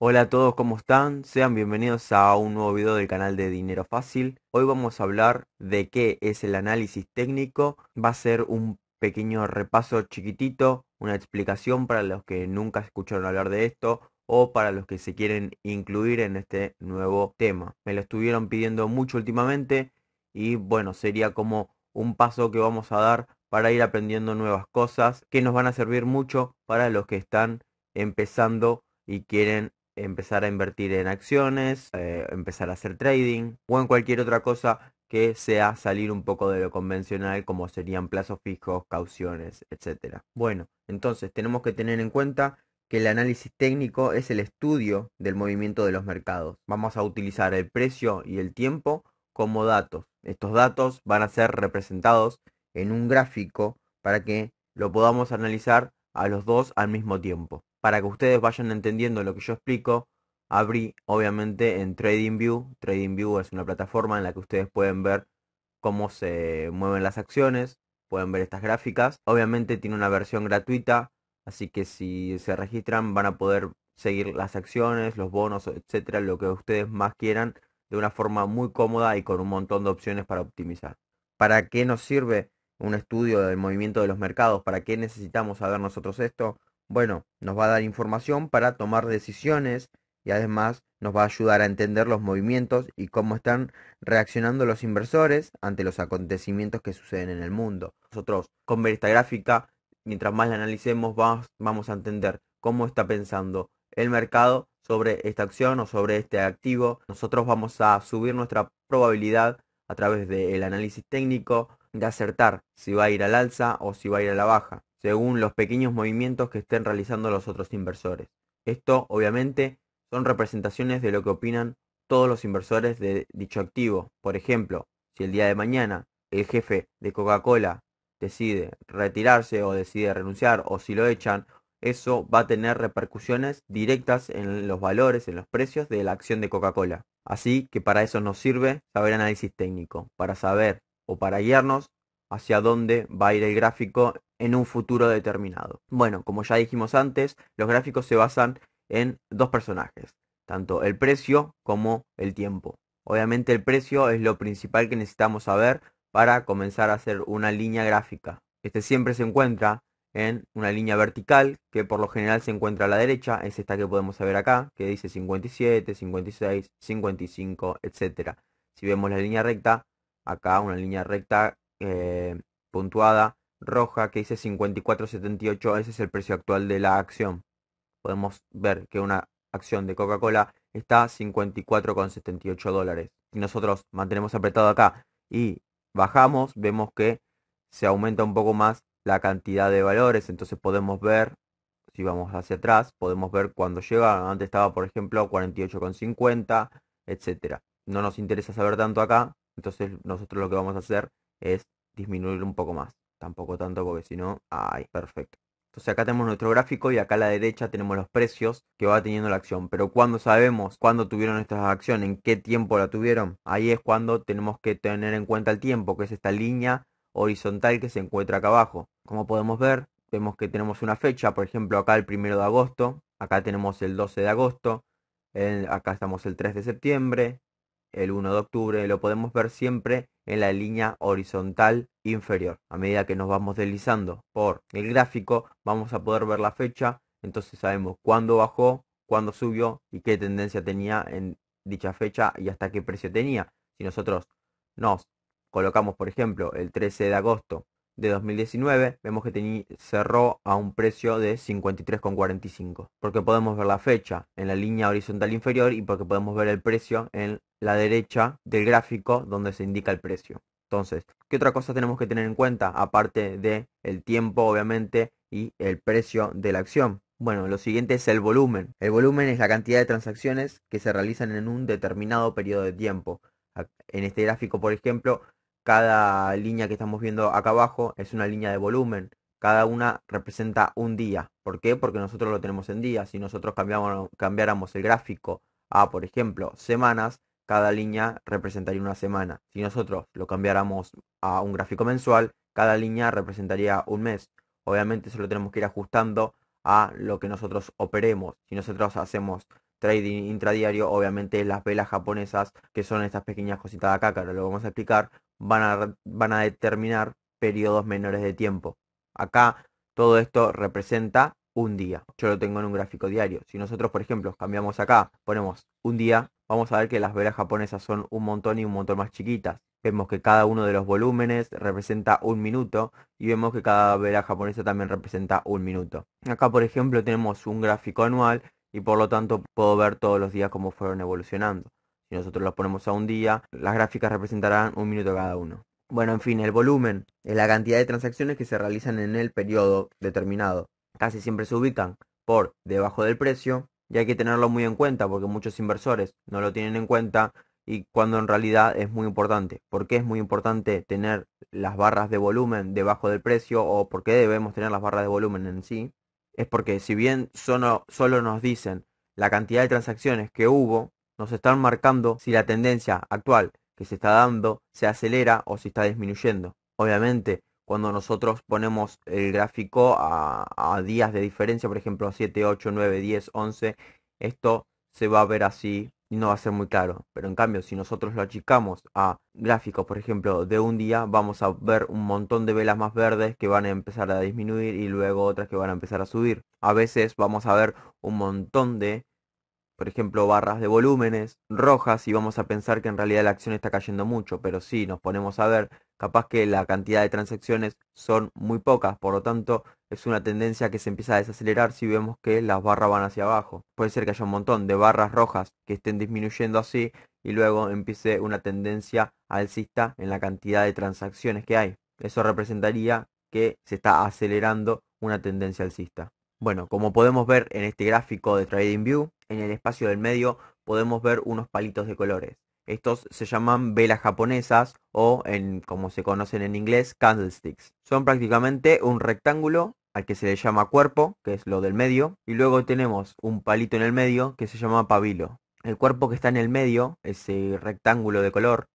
Hola a todos, ¿cómo están? Sean bienvenidos a un nuevo video del canal de Dinero Fácil. Hoy vamos a hablar de qué es el análisis técnico. Va a ser un pequeño repaso chiquitito, una explicación para los que nunca escucharon hablar de esto o para los que se quieren incluir en este nuevo tema. Me lo estuvieron pidiendo mucho últimamente y bueno, sería como un paso que vamos a dar para ir aprendiendo nuevas cosas que nos van a servir mucho para los que están empezando y quieren empezar a invertir en acciones, eh, empezar a hacer trading o en cualquier otra cosa que sea salir un poco de lo convencional como serían plazos fijos, cauciones, etc. Bueno, entonces tenemos que tener en cuenta que el análisis técnico es el estudio del movimiento de los mercados. Vamos a utilizar el precio y el tiempo como datos. Estos datos van a ser representados en un gráfico para que lo podamos analizar a los dos al mismo tiempo para que ustedes vayan entendiendo lo que yo explico, abrí obviamente en TradingView. TradingView es una plataforma en la que ustedes pueden ver cómo se mueven las acciones, pueden ver estas gráficas. Obviamente tiene una versión gratuita, así que si se registran van a poder seguir las acciones, los bonos, etcétera, lo que ustedes más quieran de una forma muy cómoda y con un montón de opciones para optimizar. ¿Para qué nos sirve un estudio del movimiento de los mercados? ¿Para qué necesitamos saber nosotros esto? Bueno, nos va a dar información para tomar decisiones y además nos va a ayudar a entender los movimientos y cómo están reaccionando los inversores ante los acontecimientos que suceden en el mundo. Nosotros, con ver esta gráfica, mientras más la analicemos, vamos, vamos a entender cómo está pensando el mercado sobre esta acción o sobre este activo. Nosotros vamos a subir nuestra probabilidad a través del análisis técnico, de acertar si va a ir al alza o si va a ir a la baja, según los pequeños movimientos que estén realizando los otros inversores. Esto, obviamente, son representaciones de lo que opinan todos los inversores de dicho activo. Por ejemplo, si el día de mañana el jefe de Coca-Cola decide retirarse o decide renunciar o si lo echan, eso va a tener repercusiones directas en los valores, en los precios de la acción de Coca-Cola. Así que para eso nos sirve saber análisis técnico, para saber o para guiarnos hacia dónde va a ir el gráfico en un futuro determinado. Bueno, como ya dijimos antes, los gráficos se basan en dos personajes, tanto el precio como el tiempo. Obviamente el precio es lo principal que necesitamos saber para comenzar a hacer una línea gráfica. Este siempre se encuentra en una línea vertical que por lo general se encuentra a la derecha, es esta que podemos ver acá, que dice 57, 56, 55, etc. Si vemos la línea recta, acá una línea recta eh, puntuada roja que dice 54.78, ese es el precio actual de la acción. Podemos ver que una acción de Coca-Cola está 54,78 dólares. Si nosotros mantenemos apretado acá y bajamos, vemos que se aumenta un poco más la cantidad de valores, entonces podemos ver si vamos hacia atrás, podemos ver cuando llega, antes estaba por ejemplo 48,50, etcétera. No nos interesa saber tanto acá, entonces nosotros lo que vamos a hacer es disminuir un poco más. Tampoco tanto porque si no, ay, perfecto. Entonces acá tenemos nuestro gráfico y acá a la derecha tenemos los precios que va teniendo la acción. Pero cuando sabemos cuándo tuvieron esta acción en qué tiempo la tuvieron, ahí es cuando tenemos que tener en cuenta el tiempo, que es esta línea horizontal que se encuentra acá abajo. Como podemos ver, vemos que tenemos una fecha, por ejemplo acá el primero de agosto, acá tenemos el 12 de agosto, acá estamos el 3 de septiembre, el 1 de octubre, lo podemos ver siempre en la línea horizontal inferior. A medida que nos vamos deslizando por el gráfico, vamos a poder ver la fecha, entonces sabemos cuándo bajó, cuándo subió y qué tendencia tenía en dicha fecha y hasta qué precio tenía. Si nosotros nos colocamos, por ejemplo, el 13 de agosto de 2019 vemos que cerró a un precio de 53,45 porque podemos ver la fecha en la línea horizontal inferior y porque podemos ver el precio en la derecha del gráfico donde se indica el precio entonces qué otra cosa tenemos que tener en cuenta aparte de el tiempo obviamente y el precio de la acción bueno, lo siguiente es el volumen. El volumen es la cantidad de transacciones que se realizan en un determinado periodo de tiempo. En este gráfico, por ejemplo, cada línea que estamos viendo acá abajo es una línea de volumen. Cada una representa un día. ¿Por qué? Porque nosotros lo tenemos en días. Si nosotros cambiáramos el gráfico a, por ejemplo, semanas, cada línea representaría una semana. Si nosotros lo cambiáramos a un gráfico mensual, cada línea representaría un mes. Obviamente eso lo tenemos que ir ajustando a lo que nosotros operemos. Si nosotros hacemos trading intradiario, obviamente las velas japonesas, que son estas pequeñas cositas de acá, que ahora lo vamos a explicar, van a, van a determinar periodos menores de tiempo. Acá todo esto representa un día. Yo lo tengo en un gráfico diario. Si nosotros, por ejemplo, cambiamos acá, ponemos un día, vamos a ver que las velas japonesas son un montón y un montón más chiquitas. Vemos que cada uno de los volúmenes representa un minuto y vemos que cada vela japonesa también representa un minuto. Acá, por ejemplo, tenemos un gráfico anual y por lo tanto puedo ver todos los días cómo fueron evolucionando. Si nosotros los ponemos a un día, las gráficas representarán un minuto cada uno. Bueno, en fin, el volumen es eh, la cantidad de transacciones que se realizan en el periodo determinado. Casi siempre se ubican por debajo del precio y hay que tenerlo muy en cuenta porque muchos inversores no lo tienen en cuenta y cuando en realidad es muy importante. ¿Por qué es muy importante tener las barras de volumen debajo del precio o por qué debemos tener las barras de volumen en sí? es porque si bien solo, solo nos dicen la cantidad de transacciones que hubo, nos están marcando si la tendencia actual que se está dando se acelera o si está disminuyendo. Obviamente, cuando nosotros ponemos el gráfico a, a días de diferencia, por ejemplo 7, 8, 9, 10, 11, esto se va a ver así no va a ser muy claro. Pero en cambio, si nosotros lo achicamos a gráficos, por ejemplo, de un día, vamos a ver un montón de velas más verdes que van a empezar a disminuir y luego otras que van a empezar a subir. A veces vamos a ver un montón de por ejemplo, barras de volúmenes rojas y vamos a pensar que en realidad la acción está cayendo mucho, pero si nos ponemos a ver, capaz que la cantidad de transacciones son muy pocas, por lo tanto es una tendencia que se empieza a desacelerar si vemos que las barras van hacia abajo. Puede ser que haya un montón de barras rojas que estén disminuyendo así y luego empiece una tendencia alcista en la cantidad de transacciones que hay. Eso representaría que se está acelerando una tendencia alcista. Bueno, como podemos ver en este gráfico de TradingView, en el espacio del medio podemos ver unos palitos de colores. Estos se llaman velas japonesas o, en, como se conocen en inglés, candlesticks. Son prácticamente un rectángulo al que se le llama cuerpo, que es lo del medio, y luego tenemos un palito en el medio que se llama pabilo. El cuerpo que está en el medio, ese rectángulo de color,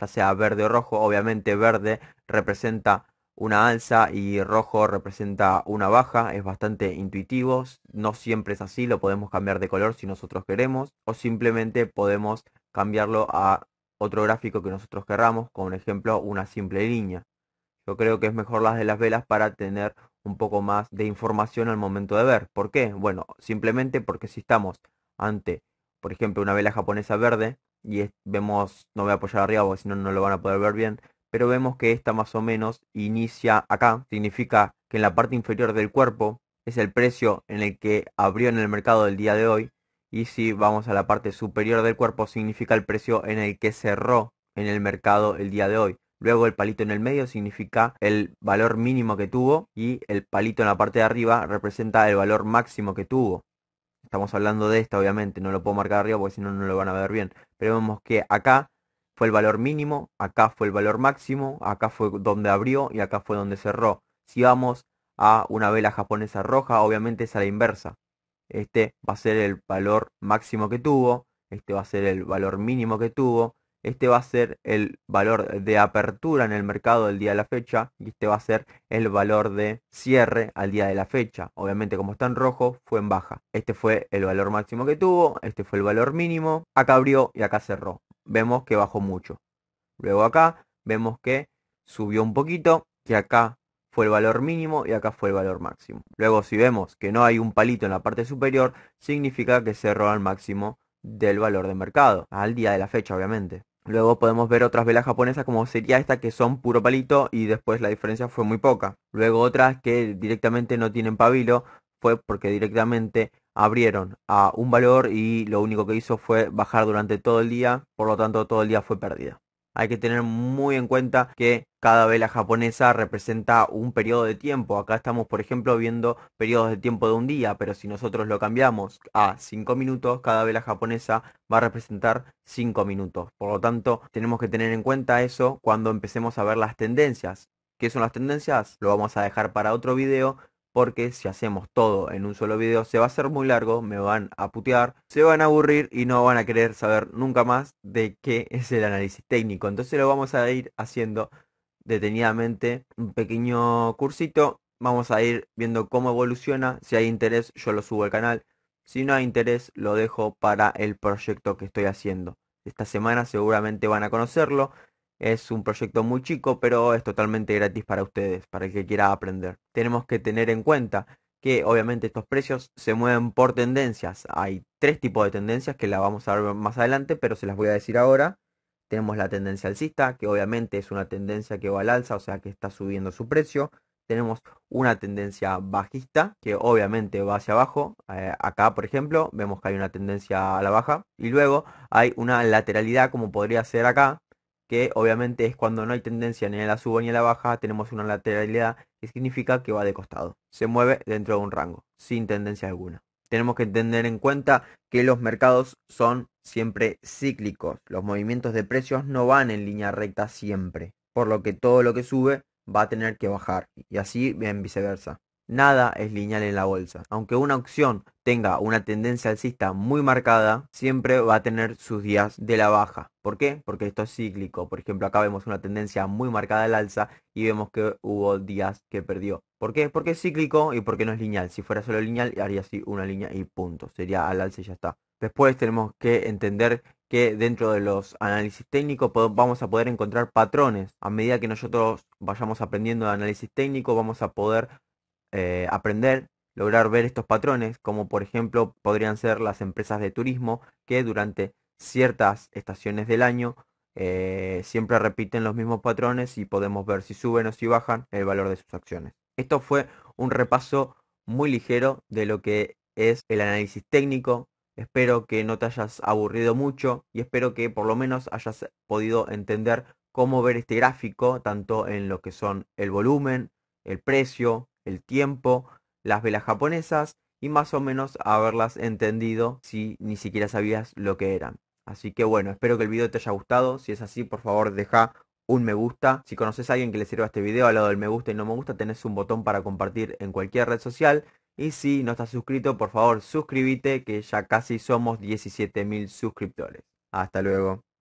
ya sea verde o rojo, obviamente verde representa una alza y rojo representa una baja, es bastante intuitivo, no siempre es así, lo podemos cambiar de color si nosotros queremos o simplemente podemos cambiarlo a otro gráfico que nosotros querramos, como ejemplo una simple línea. Yo creo que es mejor las de las velas para tener un poco más de información al momento de ver. ¿Por qué? Bueno, simplemente porque si estamos ante, por ejemplo, una vela japonesa verde y vemos, no voy a apoyar arriba porque si no, no lo van a poder ver bien, pero vemos que esta más o menos inicia acá, significa que en la parte inferior del cuerpo es el precio en el que abrió en el mercado el día de hoy y si vamos a la parte superior del cuerpo significa el precio en el que cerró en el mercado el día de hoy. Luego el palito en el medio significa el valor mínimo que tuvo y el palito en la parte de arriba representa el valor máximo que tuvo. Estamos hablando de esta obviamente, no lo puedo marcar arriba porque si no no lo van a ver bien. Pero vemos que acá fue el valor mínimo, acá fue el valor máximo, acá fue donde abrió y acá fue donde cerró. Si vamos a una vela japonesa roja, obviamente es a la inversa. Este va a ser el valor máximo que tuvo, este va a ser el valor mínimo que tuvo, este va a ser el valor de apertura en el mercado del día de la fecha y este va a ser el valor de cierre al día de la fecha. Obviamente como está en rojo fue en baja. Este fue el valor máximo que tuvo, este fue el valor mínimo, acá abrió y acá cerró vemos que bajó mucho. Luego acá vemos que subió un poquito, que acá fue el valor mínimo y acá fue el valor máximo. Luego si vemos que no hay un palito en la parte superior, significa que cerró al máximo del valor de mercado, al día de la fecha obviamente. Luego podemos ver otras velas japonesas como sería esta que son puro palito y después la diferencia fue muy poca. Luego otras que directamente no tienen pabilo fue porque directamente abrieron a un valor y lo único que hizo fue bajar durante todo el día, por lo tanto todo el día fue perdido. Hay que tener muy en cuenta que cada vela japonesa representa un periodo de tiempo. Acá estamos, por ejemplo, viendo periodos de tiempo de un día, pero si nosotros lo cambiamos a 5 minutos, cada vela japonesa va a representar 5 minutos. Por lo tanto, tenemos que tener en cuenta eso cuando empecemos a ver las tendencias. ¿Qué son las tendencias? Lo vamos a dejar para otro video, porque si hacemos todo en un solo video se va a hacer muy largo, me van a putear, se van a aburrir y no van a querer saber nunca más de qué es el análisis técnico. Entonces lo vamos a ir haciendo detenidamente, un pequeño cursito, vamos a ir viendo cómo evoluciona, si hay interés yo lo subo al canal, si no hay interés lo dejo para el proyecto que estoy haciendo. Esta semana seguramente van a conocerlo es un proyecto muy chico, pero es totalmente gratis para ustedes, para el que quiera aprender. Tenemos que tener en cuenta que obviamente estos precios se mueven por tendencias. Hay tres tipos de tendencias que la vamos a ver más adelante, pero se las voy a decir ahora. Tenemos la tendencia alcista, que obviamente es una tendencia que va al alza, o sea que está subiendo su precio. Tenemos una tendencia bajista, que obviamente va hacia abajo. Eh, acá, por ejemplo, vemos que hay una tendencia a la baja. Y luego hay una lateralidad, como podría ser acá, que obviamente es cuando no hay tendencia ni a la suba ni a la baja, tenemos una lateralidad que significa que va de costado, se mueve dentro de un rango, sin tendencia alguna. Tenemos que tener en cuenta que los mercados son siempre cíclicos, los movimientos de precios no van en línea recta siempre, por lo que todo lo que sube va a tener que bajar y así en viceversa. Nada es lineal en la bolsa. Aunque una opción tenga una tendencia alcista muy marcada, siempre va a tener sus días de la baja. ¿Por qué? Porque esto es cíclico. Por ejemplo, acá vemos una tendencia muy marcada al alza y vemos que hubo días que perdió. ¿Por qué? Porque es cíclico y porque no es lineal. Si fuera solo lineal, haría así una línea y punto. Sería al alza y ya está. Después tenemos que entender que dentro de los análisis técnicos vamos a poder encontrar patrones. A medida que nosotros vayamos aprendiendo de análisis técnico, vamos a poder eh, aprender, lograr ver estos patrones, como por ejemplo podrían ser las empresas de turismo que durante ciertas estaciones del año eh, siempre repiten los mismos patrones y podemos ver si suben o si bajan el valor de sus acciones. Esto fue un repaso muy ligero de lo que es el análisis técnico. Espero que no te hayas aburrido mucho y espero que por lo menos hayas podido entender cómo ver este gráfico, tanto en lo que son el volumen, el precio, el tiempo, las velas japonesas y más o menos haberlas entendido si ni siquiera sabías lo que eran. Así que bueno, espero que el video te haya gustado. Si es así, por favor deja un me gusta. Si conoces a alguien que le sirva este video, al lado del me gusta y no me gusta, tenés un botón para compartir en cualquier red social. Y si no estás suscrito, por favor suscríbete, que ya casi somos 17.000 suscriptores. Hasta luego.